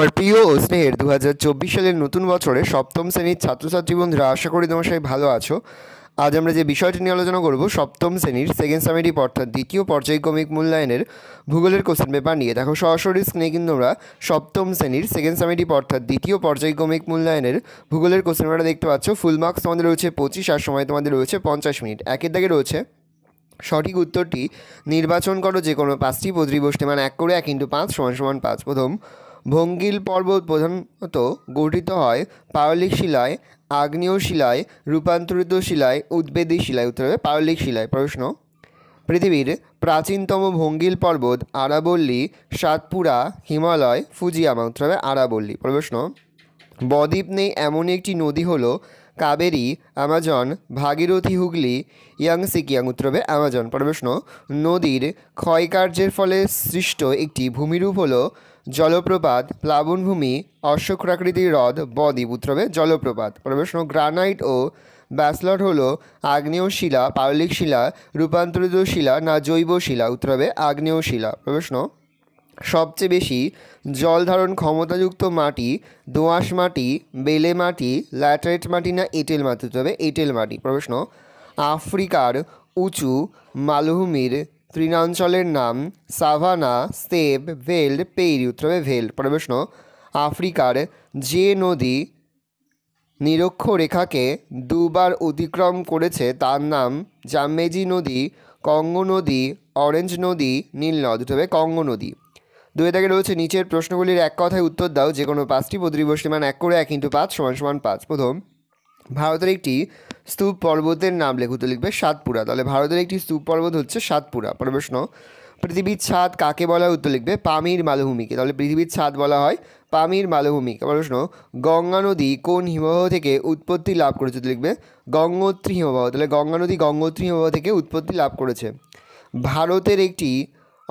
আমার প্রিয় ও স্নেহের দু সালের নতুন বছরে সপ্তম শ্রেণীর ছাত্রছাত্রী বন্ধুরা আশা করি তোমার সবাই ভালো আছো আজ আমরা যে বিষয়টি নিয়ে আলোচনা করব সপ্তম শ্রেণীর সেকেন্ড সেমিটি অর্থাৎ দ্বিতীয় পর্যায়ক্রমিক মূল্যায়নের ভূগোলের কোশ্চেন পেপার নিয়ে দেখো সরাসরি স্নেহ কিন্তু আমরা সপ্তম শ্রেণীর সেকেন্ড সেমিটি অর্থাৎ দ্বিতীয় পর্যায়ক্রমিক মূল্যায়নের ভূগোলের কোশ্চেন পেপারটা দেখতে পাচ্ছ ফুল মার্কস তোমাদের রয়েছে পঁচিশ আর সময় তোমাদের রয়েছে পঞ্চাশ মিনিট একের দাগে রয়েছে সঠিক উত্তরটি নির্বাচন করো যে কোনো পাঁচটি পদ্রী বসতে মান এক করে এক ইন্টু পাঁচ সমান সমান পাঁচ প্রথম ভঙ্গিল পর্বত প্রধানত গঠিত হয় পাওলিক শিলায় আগ্নেয় শিলায় রূপান্তরিত শিলায় উদ্বেদী শিলায় উত্তর হবে পাওলিক শিলায় প্রশ্ন পৃথিবীর প্রাচীনতম ভঙ্গিল পর্বত আরাবল্লী সাতপুরা হিমালয় ফুজিয়ামা উত্তর হবে আরাবল্লী প্রশ্ন বদ্বীপ নেই এমন একটি নদী হল কাবেরি আমাজন ভাগীরথী হুগলি ইয়াংসিকিয়াং হবে আমাজন প্রশ্ন নদীর ক্ষয়কার্যের ফলে সৃষ্ট একটি ভূমিরূপ হল জলপ্রপাত প্লাবনভূমি অশ্বক্রাকৃতি হ্রদ বদ্বীপ বদ্বীপুত্রবে জলপ্রপাত মানে প্রবেশন গ্রানাইট ও ব্যাসলট হল আগ্নেয় শিলা পাললিক শিলা রূপান্তরিত শিলা না জৈব শিলা উত্তরবে আগ্নেয় শিলা মানে প্রশ্ন সবচেয়ে বেশি জল ধারণ ক্ষমতাযুক্ত মাটি দোঁয়াশ মাটি বেলে মাটি ল্যাটারেট মাটি না এঁটেল মাটি তবে এঁটেল মাটি মানে প্রশ্ন আফ্রিকার উঁচু মালভূমির তৃণাঞ্চলের নাম সাভানা সেব ভেল্ড পেইরি উত্তরে ভেল্ড পরে প্রশ্ন আফ্রিকার যে নদী নিরক্ষরেখাকে দুবার অতিক্রম করেছে তার নাম জামেজি নদী কঙ্গো নদী অরেঞ্জ নদী নীল নদ তবে কঙ্গো নদী দুয়ে থেকে রয়েছে নিচের প্রশ্নগুলির এক কথায় উত্তর দাও যে কোনো পাঁচটি প্রতিবর্ষী মান এক করে এক ইন্টু পাঁচ সমান সমান পাঁচ প্রথম ভারতের একটি স্তূপ পর্বতের নাম লেখ তো লিখবে সাতপুরা তাহলে ভারতের একটি স্তূপ পর্বত হচ্ছে সাতপুরা পরের প্রশ্ন পৃথিবীর ছাদ কাকে বলা হয় উত্তর লিখবে পামির মালভূমিকে তাহলে পৃথিবীর ছাদ বলা হয় পামির মালভূমি প্রশ্ন গঙ্গা নদী কোন হিমবাহ থেকে উৎপত্তি লাভ করেছে লিখবে গঙ্গোত্রী হিমবাহ তাহলে গঙ্গা নদী গঙ্গোত্রী হিমবাহ থেকে উৎপত্তি লাভ করেছে ভারতের একটি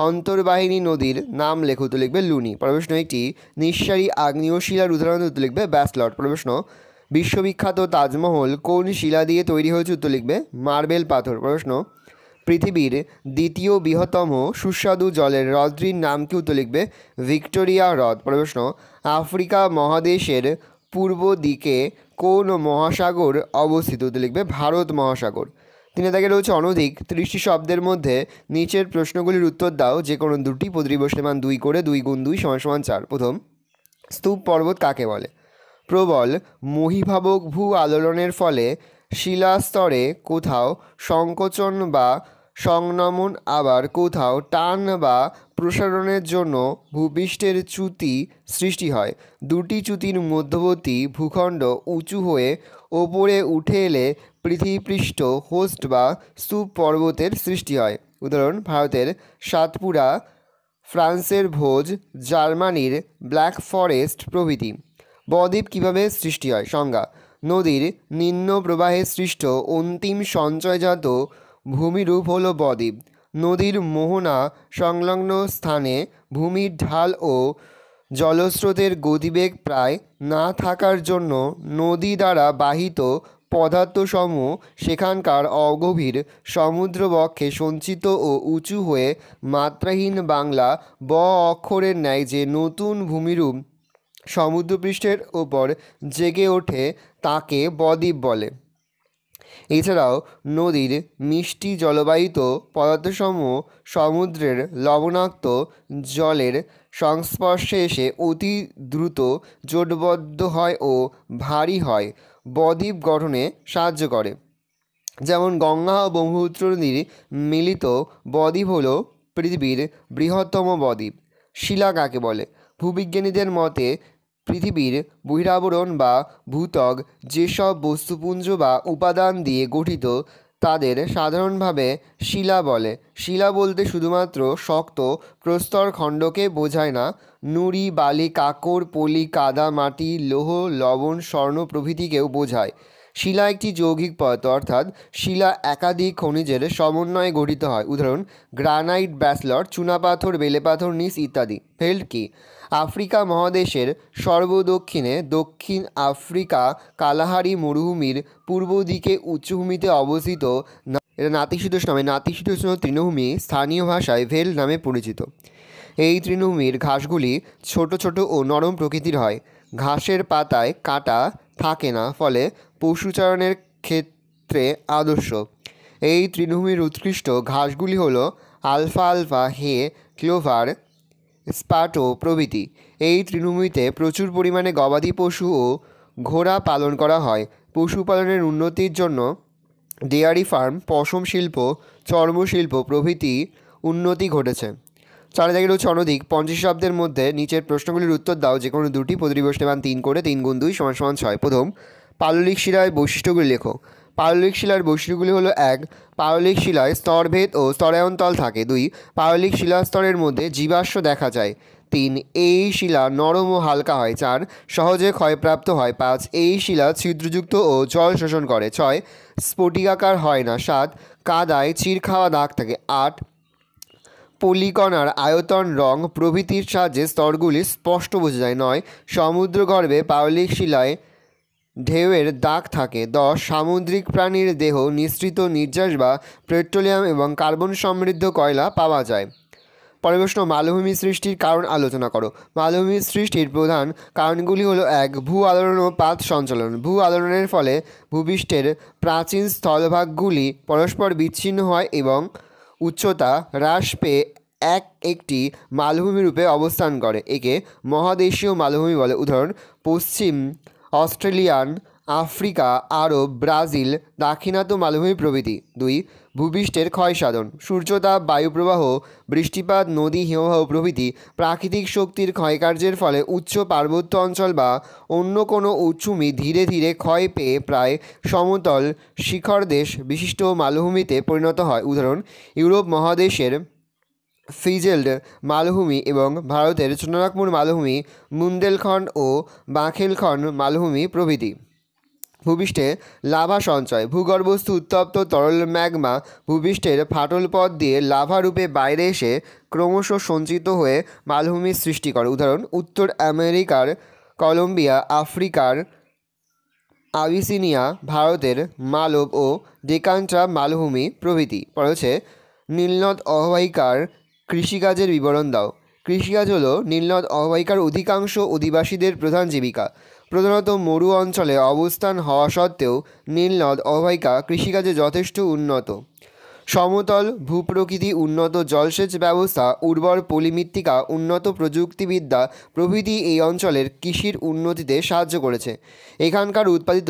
অন্তর্বাহিনী নদীর নাম লেখ উত্তর লিখবে লুনি প্রশ্ন একটি নিঃসারী আগ্নেয় শিলার উদাহরণ উত্তর লিখবে ব্যাসলট প্রশ্ন বিশ্ববিখ্যাত তাজমহল কোন শিলা দিয়ে তৈরি হয়েছে উত্তর লিখবে মার্বেল পাথর প্রশ্ন পৃথিবীর দ্বিতীয় বৃহত্তম সুস্বাদু জলের হ্রদটির নাম কি উত্তর লিখবে ভিক্টোরিয়া হ্রদ প্রশ্ন আফ্রিকা মহাদেশের পূর্ব দিকে কোন মহাসাগর অবস্থিত উত্তর লিখবে ভারত মহাসাগর তিনি তাকে রয়েছে অনধিক ত্রিশটি শব্দের মধ্যে নিচের প্রশ্নগুলির উত্তর দাও যে কোনো দুটি প্রতিবর্ষমান দুই করে দুই গুণ দুই সমান সমান চার প্রথম স্তূপ পর্বত কাকে বলে প্রবল মহিভাবক ভূ আলোড়নের ফলে শিলাস্তরে কোথাও সংকোচন বা সংনমন আবার কোথাও টান বা প্রসারণের জন্য ভূপৃষ্ঠের চ্যুতি সৃষ্টি হয় দুটি চ্যুতির মধ্যবর্তী ভূখণ্ড উঁচু হয়ে ওপরে উঠে এলে পৃথিবীপৃষ্ঠ হোস্ট বা স্তূপ পর্বতের সৃষ্টি হয় উদাহরণ ভারতের সাতপুরা ফ্রান্সের ভোজ জার্মানির ব্ল্যাক ফরেস্ট প্রভৃতি বদ্বীপ কিভাবে সৃষ্টি হয় সংজ্ঞা নদীর নিম্ন প্রবাহে সৃষ্ট অন্তিম সঞ্চয়জাত ভূমিরূপ হল বদ্বীপ নদীর মোহনা সংলগ্ন স্থানে ভূমির ঢাল ও জলস্রোতের গতিবেগ প্রায় না থাকার জন্য নদী দ্বারা বাহিত পদার্থসমূহ সেখানকার অগভীর সমুদ্রবক্ষে সঞ্চিত ও উঁচু হয়ে মাত্রাহীন বাংলা ব অক্ষরের ন্যায় যে নতুন ভূমিরূপ সমুদ্রপৃষ্ঠের ওপর জেগে ওঠে তাকে বদ্বীপ বলে এছাড়াও নদীর মিষ্টি জলবায়িত পদার্থসমূহ সমুদ্রের লবণাক্ত জলের সংস্পর্শে এসে অতি দ্রুত জোটবদ্ধ হয় ও ভারী হয় বদ্বীপ গঠনে সাহায্য করে যেমন গঙ্গা ও ব্রহ্মপুত্র নদীর মিলিত বদ্বীপ হল পৃথিবীর বৃহত্তম বদ্বীপ শিলা কাকে বলে ভূবিজ্ঞানীদের মতে পৃথিবীর বহিরাবরণ বা ভূত্বক যেসব বস্তুপুঞ্জ বা উপাদান দিয়ে গঠিত তাদের সাধারণভাবে শিলা বলে শিলা বলতে শুধুমাত্র শক্ত প্রস্তর খণ্ডকে বোঝায় না নুড়ি বালি কাকর পলি কাদা মাটি লৌহ লবণ স্বর্ণ প্রভৃতিকেও বোঝায় শিলা একটি যৌগিক পদার্থ অর্থাৎ শিলা একাধিক খনিজের সমন্বয়ে গঠিত হয় উদাহরণ গ্রানাইট ব্যাসলট চুনাপাথর বেলেপাথর নিস ইত্যাদি ফেল্ড কি আফ্রিকা মহাদেশের সর্বদক্ষিণে দক্ষিণ আফ্রিকা কালাহারি মরুভূমির পূর্ব দিকে উচ্চভূমিতে অবস্থিত এটা নাতিশীতোষ্ণ নামে নাতিশীতোষ্ণ তৃণভূমি স্থানীয় ভাষায় ভেল নামে পরিচিত এই তৃণভূমির ঘাসগুলি ছোট ছোট ও নরম প্রকৃতির হয় ঘাসের পাতায় কাঁটা থাকে না ফলে পশুচারণের ক্ষেত্রে আদর্শ এই তৃণভূমির উৎকৃষ্ট ঘাসগুলি হল আলফা আলফা হে ক্লোভার স্পাটো প্রভৃতি এই তৃণভূমিতে প্রচুর পরিমাণে গবাদি পশু ও ঘোড়া পালন করা হয় পশুপালনের উন্নতির জন্য ডেয়ারি ফার্ম পশম শিল্প চর্মশিল্প প্রভৃতি উন্নতি ঘটেছে চারিদিকে রয়েছে অনধিক পঞ্চাশ শব্দের মধ্যে নিচের প্রশ্নগুলির উত্তর দাও যে কোনো দুটি প্রতিটি মান তিন করে তিন গুণ দুই সমান সমান ছয় প্রথম পাললিক শিলার বৈশিষ্ট্যগুলি লেখো পাললিক শিলার বৈশিষ্ট্যগুলি হলো এক পাললিক শিলায় স্তরভেদ ও স্তরায়ন্তল থাকে দুই পাললিক শিলাস্তরের মধ্যে জীবাশ্ম দেখা যায় তিন এই শিলা নরম ও হালকা হয় চার সহজে ক্ষয়প্রাপ্ত হয় পাঁচ এই শিলা ছিদ্রযুক্ত ও জল শোষণ করে ছয় স্ফটিকাকার হয় না সাত কাদায় চিরখাওয়া দাগ থাকে আট পলিকণার আয়তন রং প্রভৃতির সাহায্যে স্তরগুলি স্পষ্ট বোঝা যায় নয় সমুদ্রগর্ভে পাললিক শিলায় ঢেউয়ের দাগ থাকে দশ সামুদ্রিক প্রাণীর দেহ নিঃসৃত নির্যাস বা পেট্রোলিয়াম এবং কার্বন সমৃদ্ধ কয়লা পাওয়া যায় পরের প্রশ্ন মালভূমি সৃষ্টির কারণ আলোচনা করো মালভূমি সৃষ্টির প্রধান কারণগুলি হলো এক ভূ আলোড়ন ও পাত সঞ্চালন ভূ আলোড়নের ফলে ভূপৃষ্ঠের প্রাচীন স্থলভাগগুলি পরস্পর বিচ্ছিন্ন হয় এবং উচ্চতা হ্রাস পেয়ে এক একটি মালভূমি রূপে অবস্থান করে একে মহাদেশীয় মালভূমি বলে উদাহরণ পশ্চিম অস্ট্রেলিয়ান আফ্রিকা আরব ব্রাজিল দাক্ষিণাত্য মালভূমি প্রভৃতি দুই ভূপৃষ্ঠের ক্ষয়সাধন সূর্যতাপ বায়ুপ্রবাহ বৃষ্টিপাত নদী হিমবাহ প্রভৃতি প্রাকৃতিক শক্তির ক্ষয়কার্যের ফলে উচ্চ পার্বত্য অঞ্চল বা অন্য কোনো উচ্চুমি ধীরে ধীরে ক্ষয় পেয়ে প্রায় সমতল শিখর দেশ বিশিষ্ট মালভূমিতে পরিণত হয় উদাহরণ ইউরোপ মহাদেশের ফিজেল্ড মালভূমি এবং ভারতের চন্দ্রনাগপুর মালভূমি মুন্দেলখণ্ড ও বাঁখেলখণ্ড মালভূমি প্রভৃতি ভূপৃষ্ঠে লাভা সঞ্চয় ভূগর্ভস্থ উত্তপ্ত তরল ম্যাগমা ভূপৃষ্ঠের ফাটল পথ দিয়ে লাভা রূপে বাইরে এসে ক্রমশ সঞ্চিত হয়ে মালভূমির সৃষ্টি করে উদাহরণ উত্তর আমেরিকার কলম্বিয়া আফ্রিকার আবিসিনিয়া ভারতের মালব ও ডেকান্ট্রা মালভূমি প্রভৃতি পড়েছে নীলনদ অববাহিকার কৃষিকাজের বিবরণ দাও কৃষিকাজ হল নীলনদ অববাহিকার অধিকাংশ অধিবাসীদের প্রধান জীবিকা প্রধানত মরু অঞ্চলে অবস্থান হওয়া সত্ত্বেও নীলনদ অববাহিকা কৃষিকাজে যথেষ্ট উন্নত সমতল ভূপ্রকৃতি উন্নত জলসেচ ব্যবস্থা উর্বর পলিমৃত্তিকা উন্নত প্রযুক্তিবিদ্যা প্রভৃতি এই অঞ্চলের কৃষির উন্নতিতে সাহায্য করেছে এখানকার উৎপাদিত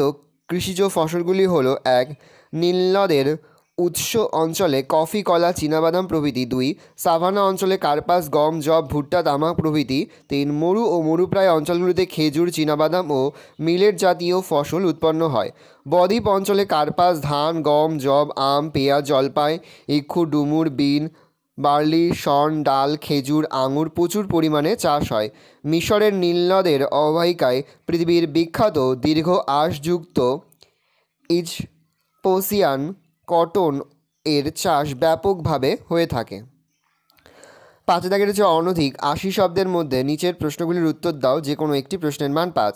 কৃষিজ ফসলগুলি হলো এক নীলনদের উৎস অঞ্চলে কফি কলা চীনাবাদাম প্রভৃতি দুই সাভানা অঞ্চলে কার্পাস গম জব ভুট্টা তামাক প্রভৃতি তিন মরু ও মরুপ্রায় অঞ্চলগুলিতে খেজুর চীনাবাদাম ও মিলেট জাতীয় ফসল উৎপন্ন হয় বদ্বীপ অঞ্চলে কার্পাস ধান গম জব আম পেঁয়াজ জলপাই ইক্ষু ডুমুর বিন বার্লি শন ডাল খেজুর আঙুর প্রচুর পরিমাণে চাষ হয় মিশরের নীলনদের অববাহিকায় পৃথিবীর বিখ্যাত দীর্ঘ আশযুক্ত পোসিয়ান কটন এর চাষ ব্যাপকভাবে হয়ে থাকে পাঁচে দাগের রয়েছে অনধিক আশি শব্দের মধ্যে নিচের প্রশ্নগুলির উত্তর দাও যে কোনো একটি প্রশ্নের মান পাঁচ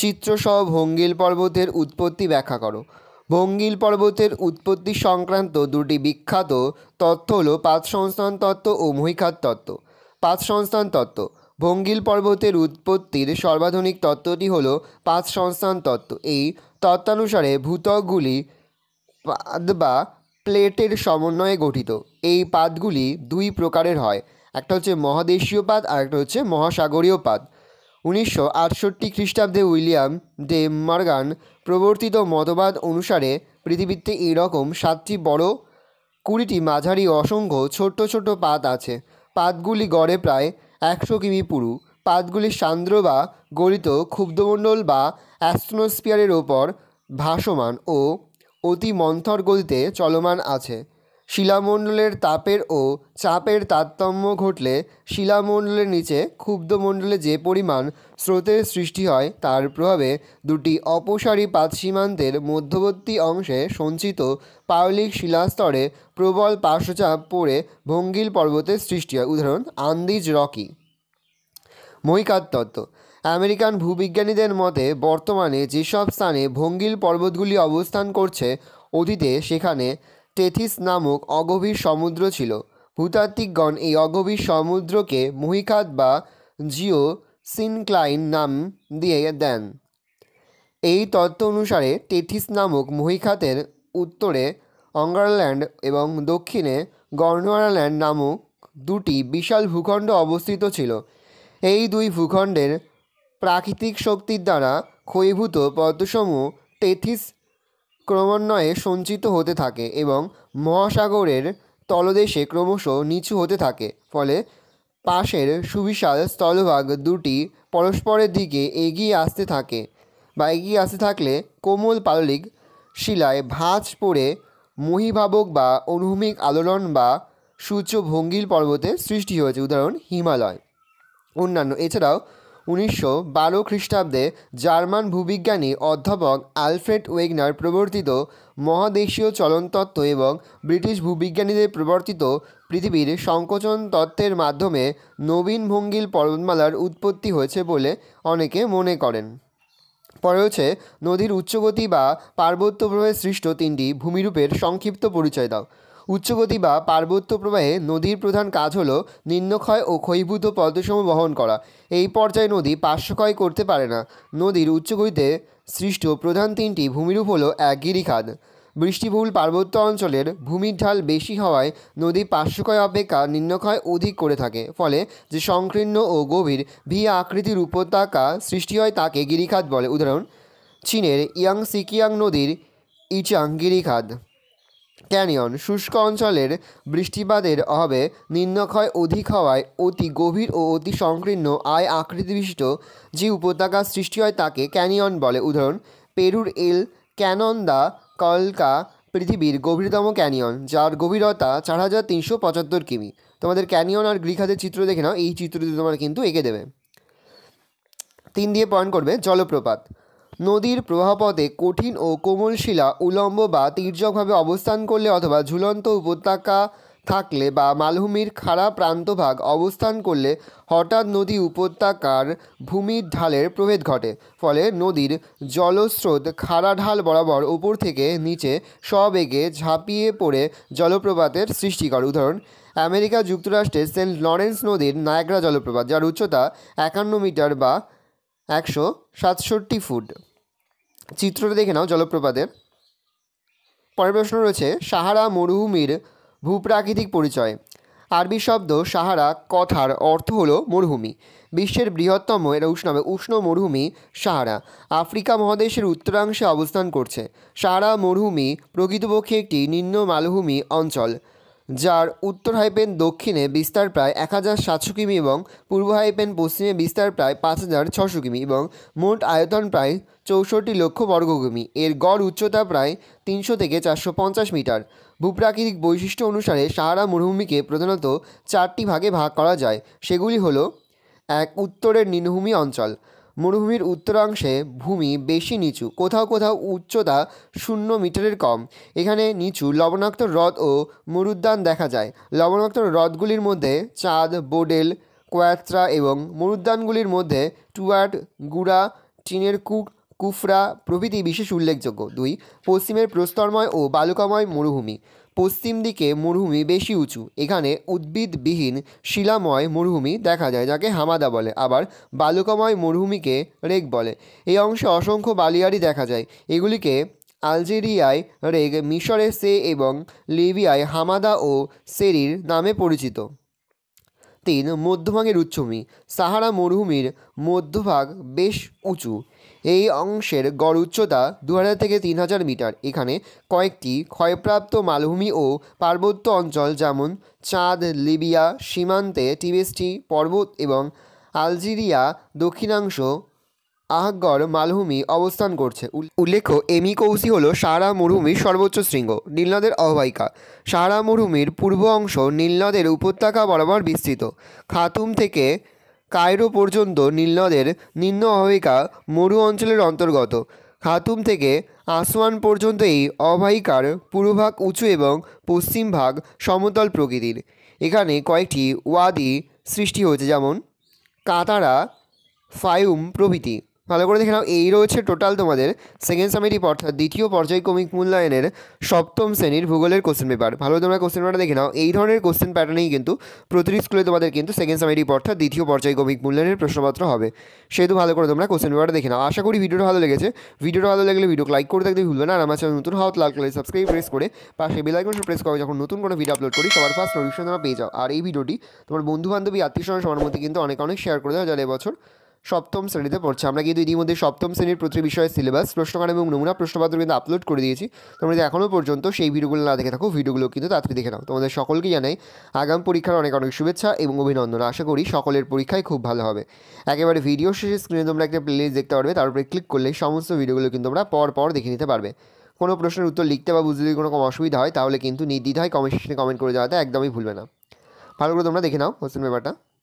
চিত্রসহ ভঙ্গিল পর্বতের উৎপত্তি ব্যাখ্যা করো ভঙ্গিল পর্বতের উৎপত্তি সংক্রান্ত দুটি বিখ্যাত তথ্য হল পাঁচ সংস্থান তত্ত্ব ও মহিখাত তত্ত্ব পাঁচ সংস্থান তত্ত্ব ভঙ্গিল পর্বতের উৎপত্তির সর্বাধুনিক তত্ত্বটি হল পাঁচ সংস্থান তত্ত্ব এই তত্ত্বানুসারে ভূতকগুলি পাদ বা প্লেটের সমন্বয়ে গঠিত এই পাতগুলি দুই প্রকারের হয় একটা হচ্ছে মহাদেশীয় পাত আর একটা হচ্ছে মহাসাগরীয় পাত উনিশশো আটষট্টি খ্রিস্টাব্দে উইলিয়াম ডে মার্গান প্রবর্তিত মতবাদ অনুসারে পৃথিবীতে এরকম সাতটি বড় কুড়িটি মাঝারি অসংখ্য ছোট্ট ছোট পাত আছে পাতগুলি গড়ে প্রায় একশো কিমি পুরু পাতগুলি সান্দ্র বা গলিত ক্ষুব্ধমণ্ডল বা অ্যাস্ট্রোনোস্পিয়ারের ওপর ভাসমান ও অতি মন্থর গতিতে চলমান আছে শিলামণ্ডলের তাপের ও চাপের তারতম্য ঘটলে শিলামণ্ডলের নিচে ক্ষুব্ধমণ্ডলে যে পরিমাণ স্রোতের সৃষ্টি হয় তার প্রভাবে দুটি অপসারী পাত সীমান্তের মধ্যবর্তী অংশে সঞ্চিত পাওলিক শিলাস্তরে প্রবল পার্শ্বচাপ পড়ে ভঙ্গিল পর্বতের সৃষ্টি হয় উদাহরণ আন্দিজ রকি মহিকাত তত্ত্ব আমেরিকান ভূবিজ্ঞানীদের মতে বর্তমানে যেসব স্থানে ভঙ্গিল পর্বতগুলি অবস্থান করছে অতীতে সেখানে টেথিস নামক অগভীর সমুদ্র ছিল ভূতাত্ত্বিকগণ এই অগভীর সমুদ্রকে মহিখাত বা জিও সিনক্লাইন নাম দিয়ে দেন এই তত্ত্ব অনুসারে টেথিস নামক মহিখাতের উত্তরে অঙ্গারল্যান্ড এবং দক্ষিণে গর্নওয়ারল্যান্ড নামক দুটি বিশাল ভূখণ্ড অবস্থিত ছিল এই দুই ভূখণ্ডের প্রাকৃতিক শক্তির দ্বারা ক্ষয়ীভূত পদ্মসমূহ টেথিস ক্রমান্বয়ে সঞ্চিত হতে থাকে এবং মহাসাগরের তলদেশে ক্রমশ নিচু হতে থাকে ফলে পাশের সুবিশাল স্থলভাগ দুটি পরস্পরের দিকে এগিয়ে আসতে থাকে বা এগিয়ে আসতে থাকলে কোমল পাললিক শিলায় ভাঁজ পড়ে মহিভাবক বা অনুভূমিক আলোড়ন বা সূর্য ভঙ্গিল পর্বতের সৃষ্টি হয়েছে উদাহরণ হিমালয় অন্যান্য এছাড়াও উনিশশো বারো খ্রিস্টাব্দে জার্মান ভূবিজ্ঞানী অধ্যাপক আলফ্রেড ওয়েগনার প্রবর্তিত মহাদেশীয় চলনতত্ত্ব এবং ব্রিটিশ ভূবিজ্ঞানীদের প্রবর্তিত পৃথিবীর সংকোচন তত্ত্বের মাধ্যমে নবীন ভঙ্গিল পর্বতমালার উৎপত্তি হয়েছে বলে অনেকে মনে করেন পরে হচ্ছে নদীর উচ্চগতি বা পার্বত্য প্রভাবে সৃষ্ট তিনটি ভূমিরূপের সংক্ষিপ্ত পরিচয় দাও উচ্চগতি বা পার্বত্য প্রবাহে নদীর প্রধান কাজ হল নিম্নক্ষয় ও ক্ষয়ভূত পদ্মসম বহন করা এই পর্যায়ে নদী পার্শ্বক্ষয় করতে পারে না নদীর উচ্চগতিতে সৃষ্ট প্রধান তিনটি ভূমিরূপ হল এক গিরিখাদ বৃষ্টিবহুল পার্বত্য অঞ্চলের ভূমির ঢাল বেশি হওয়ায় নদী পার্শ্বক্ষয় অপেক্ষা নিম্নক্ষয় অধিক করে থাকে ফলে যে সংকীর্ণ ও গভীর ভি আকৃতির উপত্যকা সৃষ্টি হয় তাকে গিরিখাত বলে উদাহরণ চীনের ইয়াং সিকিয়াং নদীর ইচাং গিরিখাত ক্যানিয়ন শুষ্ক অঞ্চলের বৃষ্টিপাতের অভাবে নিম্নক্ষয় অধিক হওয়ায় অতি গভীর ও অতি সংকীর্ণ আয় আকৃতিবিষ্ট যে উপত্যকা সৃষ্টি হয় তাকে ক্যানিয়ন বলে উদাহরণ পেরুর এল ক্যানন দা কলকা পৃথিবীর গভীরতম ক্যানিয়ন যার গভীরতা চার হাজার তিনশো পঁচাত্তর কিমি তোমাদের ক্যানিয়ন আর গ্রিক হাতের চিত্র দেখে নাও এই চিত্রটি তোমরা কিন্তু এঁকে দেবে তিন দিয়ে পয়েন্ট করবে জলপ্রপাত নদীর প্রবাহপথে কঠিন ও কোমল শিলা উলম্ব বা তীর্যকভাবে অবস্থান করলে অথবা ঝুলন্ত উপত্যকা থাকলে বা মালভূমির খাড়া প্রান্তভাগ অবস্থান করলে হঠাৎ নদী উপত্যকার ভূমির ঢালের প্রভেদ ঘটে ফলে নদীর জলস্রোত খাড়া ঢাল বরাবর উপর থেকে নিচে সবেগে ঝাঁপিয়ে পড়ে জলপ্রপাতের সৃষ্টি করে উদাহরণ আমেরিকা যুক্তরাষ্ট্রের সেন্ট লরেন্স নদীর নায়গ্রা জলপ্রপাত যার উচ্চতা একান্ন মিটার বা একশো সাতষট্টি ফুট চিত্রটা দেখে নাও জলপ্রপাতের পরের প্রশ্ন রয়েছে সাহারা মরুভূমির ভূপ্রাকৃতিক পরিচয় আরবি শব্দ সাহারা কথার অর্থ হলো মরুভূমি বিশ্বের বৃহত্তম এরা উষ্ণ উষ্ণ মরুভূমি সাহারা আফ্রিকা মহাদেশের উত্তরাংশে অবস্থান করছে সাহারা মরুভূমি প্রকৃতপক্ষে একটি নিম্ন মালভূমি অঞ্চল যার উত্তর হাইপেন দক্ষিণে বিস্তার প্রায় এক হাজার সাতশো কিমি এবং পূর্ব হাইপেন পশ্চিমে বিস্তার প্রায় পাঁচ হাজার ছশো কিমি এবং মোট আয়তন প্রায় চৌষট্টি লক্ষ বর্গ কিমি এর গড় উচ্চতা প্রায় তিনশো থেকে চারশো পঞ্চাশ মিটার ভূপ্রাকৃতিক বৈশিষ্ট্য অনুসারে সাহারা মরুভূমিকে প্রধানত চারটি ভাগে ভাগ করা যায় সেগুলি হলো এক উত্তরের নিম্নভূমি অঞ্চল মরুভূমির উত্তরাংশে ভূমি বেশি নিচু কোথাও কোথাও উচ্চতা শূন্য মিটারের কম এখানে নিচু লবণাক্ত হ্রদ ও মরুদ্যান দেখা যায় লবণাক্ত হ্রদগুলির মধ্যে চাঁদ বোডেল কোয়াত্রা এবং মরুদ্যানগুলির মধ্যে টুয়াট গুড়া টিনের কুক কুফরা প্রভৃতি বিশেষ উল্লেখযোগ্য দুই পশ্চিমের প্রস্তরময় ও বালুকাময় মরুভূমি পশ্চিম দিকে মরুভূমি বেশি উঁচু এখানে উদ্ভিদবিহীন শিলাময় মরুভূমি দেখা যায় যাকে হামাদা বলে আবার বালুকাময় মরুভূমিকে রেগ বলে এই অংশে অসংখ্য বালিয়ারি দেখা যায় এগুলিকে আলজেরিয়ায় রেগ মিশরে সে এবং লিবিয়ায় হামাদা ও সেরির নামে পরিচিত তিন মধ্যভাগের উচ্চভূমি সাহারা মরুভূমির মধ্যভাগ বেশ উঁচু এই অংশের গড় উচ্চতা দু থেকে তিন হাজার মিটার এখানে কয়েকটি ক্ষয়প্রাপ্ত মালভূমি ও পার্বত্য অঞ্চল যেমন চাঁদ লিবিয়া সীমান্তে টিবেস্টি পর্বত এবং আলজেরিয়া দক্ষিণাংশ আহগড় মালভূমি অবস্থান করছে উল্লেখ্য এমি কৌশি হল সাহারা মরুভূমির সর্বোচ্চ শৃঙ্গ নীলনদের অববাহিকা সাহারা মরুভূমির পূর্ব অংশ নীলনদের উপত্যকা বরাবর বিস্তৃত খাতুম থেকে কায়রো পর্যন্ত নীলনদের নিম্ন অবাহিকা মরু অঞ্চলের অন্তর্গত খাতুম থেকে আসওয়ান পর্যন্ত এই অবাহিকার পূর্বভাগ উঁচু এবং পশ্চিম ভাগ সমতল প্রকৃতির এখানে কয়েকটি ওয়াদি সৃষ্টি হয়েছে যেমন কাতারা ফায়ুম প্রভৃতি ভালো করে দেখে নাও এই রয়েছে টোটাল তোমাদের সেকেন্ড সামেটিভ অর্থাৎ দ্বিতীয় পর্যায়ক্রমিক মূল্যায়নের সপ্তম শ্রেণীর ভূগোলের কোশ্চেন পেপার ভালো তোমরা কোশ্চেন পেপারটা দেখে নাও এই ধরনের কোশ্চেন প্যাটার্নেই কিন্তু প্রতিটি স্কুলে তোমাদের কিন্তু সেকেন্ড সামেটিভ অর্থাৎ দ্বিতীয় পর্যায়ক্রমিক মূল্যায়নের প্রশ্নপত্র হবে সেহেতু ভালো করে তোমরা কোশ্চেন পেপারটা দেখে নাও আশা করি ভিডিওটা ভালো লেগেছে ভিডিওটা ভালো লাগলে ভিডিও লাইক করে থাকতে ভুলবে না আর আমার চ্যানেল নতুন হাত লাল কালার সাবস্ক্রাইব প্রেস করে পাশে বেলাইকনটা প্রেস করো যখন নতুন কোনো ভিডিও আপলোড করি সবার ফার্স্ট নোটিফিকেশন তোমরা পেয়ে যাও আর এই ভিডিওটি তোমার বন্ধু বান্ধবী আত্মীয় সবার মধ্যে কিন্তু অনেক অনেক শেয়ার করে দাও যারা এবছর সপ্তম শ্রেণীতে পড়ছে আমরা কিন্তু ইতিমধ্যে সপ্তম শ্রেণীর প্রতি বিষয়ের সিলেবাস প্রশ্নকান এবং নমুনা প্রশ্নপত্র কিন্তু আপলোড করে দিয়েছি তোমরা এখনও পর্যন্ত সেই ভিডিওগুলো না দেখে থাকো ভিডিওগুলো কিন্তু তাড়াতাড়ি দেখে নাও তোমাদের সকলকে জানাই আগাম পরীক্ষার অনেক অনেক শুভেচ্ছা এবং অভিনন্দন আশা করি সকলের পরীক্ষায় খুব ভালো হবে একেবারে ভিডিও শেষে স্ক্রিনে তোমরা একটা প্লেলিস্ট দেখতে পারবে তার উপরে ক্লিক করলে সমস্ত ভিডিওগুলো কিন্তু তোমরা পর পর দেখে নিতে পারবে কোনো প্রশ্নের উত্তর লিখতে বা বুঝতে যদি কোনো কম অসুবিধা হয় তাহলে কিন্তু নির্দ্বিধায় কমেন্ট সেকশনে কমেন্ট করে যাওয়াতে একদমই ভুলবে না ভালো করে তোমরা দেখে নাও কোশ্চেন পেপারটা